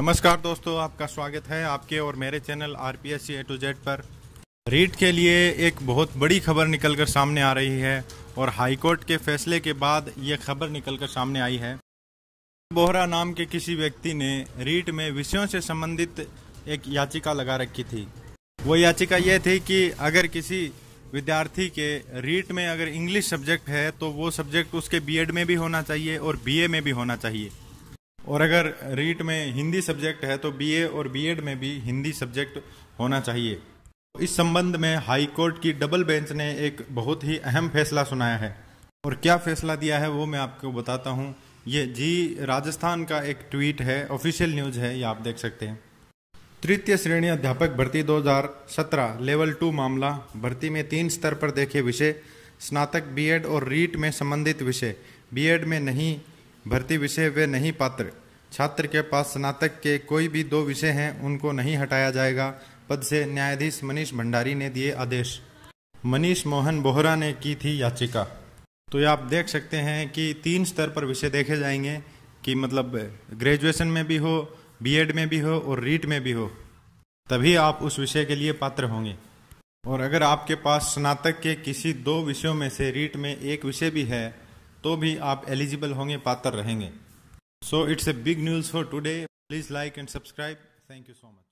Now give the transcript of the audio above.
नमस्कार दोस्तों आपका स्वागत है आपके और मेरे channel R P S C A to Z पर रीट के लिए एक बहुत बड़ी खबर निकल कर सामने आ रही है और हाईकोर्ट के फैसले के बाद ये खबर निकल कर सामने आई है बोहरा नाम के किसी व्यक्ति ने रीट में विषयों से संबंधित एक याचिका लगा रखी थी वो याचिका यह थी कि अगर किसी विद्यार्थी के रीट में अगर इंग्लिश सब्जेक्ट है तो वो सब्जेक्ट उसके बीएड में भी होना चाहिए और बीए में भी होना चाहिए और अगर रीट में हिंदी सब्जेक्ट है तो बीए और बीएड में भी हिंदी सब्जेक्ट होना चाहिए इस संबंध में हाई कोर्ट की डबल बेंच ने एक बहुत ही अहम फैसला सुनाया है और क्या फैसला दिया है वो मैं आपको बताता हूँ ये जी राजस्थान का एक ट्वीट है ऑफिशियल न्यूज़ है ये आप देख सकते हैं तृतीय श्रेणी अध्यापक भर्ती 2017 लेवल टू मामला भर्ती में तीन स्तर पर देखे विषय स्नातक बीएड और रीट में संबंधित विषय बीएड में नहीं भर्ती विषय वे नहीं पात्र छात्र के पास स्नातक के कोई भी दो विषय हैं उनको नहीं हटाया जाएगा पद से न्यायाधीश मनीष भंडारी ने दिए आदेश मनीष मोहन बोहरा ने की थी याचिका तो ये आप देख सकते हैं कि तीन स्तर पर विषय देखे जाएंगे कि मतलब ग्रेजुएशन में भी हो बीएड में भी हो और रीट में भी हो तभी आप उस विषय के लिए पात्र होंगे और अगर आपके पास स्नातक के किसी दो विषयों में से रीट में एक विषय भी है तो भी आप एलिजिबल होंगे पात्र रहेंगे so it's a big news for today please like and subscribe thank you so much